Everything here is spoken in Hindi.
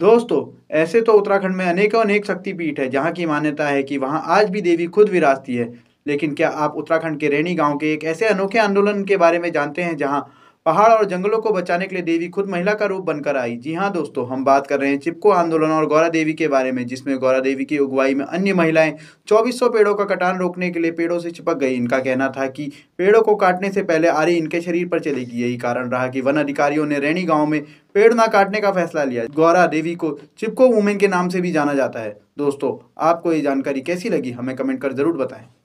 दोस्तों ऐसे तो उत्तराखंड में अनेकों अनेक शक्तिपीठ है जहाँ की मान्यता है कि वहाँ आज भी देवी खुद विराजती है लेकिन क्या आप उत्तराखंड के रेणी गांव के एक ऐसे अनोखे आंदोलन के बारे में जानते हैं जहाँ पहाड़ और जंगलों को बचाने के लिए देवी खुद महिला का रूप बनकर आई जी हाँ दोस्तों हम बात कर रहे हैं चिपको आंदोलन और गौरा देवी के बारे में जिसमें गौरा देवी की उगवाई में अन्य महिलाएं 2400 पेड़ों का कटान रोकने के लिए पेड़ों से चिपक गई इनका कहना था कि पेड़ों को काटने से पहले आरी इनके शरीर पर चलेगी यही कारण रहा कि वन अधिकारियों ने रैणी गाँव में पेड़ ना काटने का फैसला लिया गौरा देवी को चिपको वुमेन के नाम से भी जाना जाता है दोस्तों आपको ये जानकारी कैसी लगी हमें कमेंट कर जरूर बताएं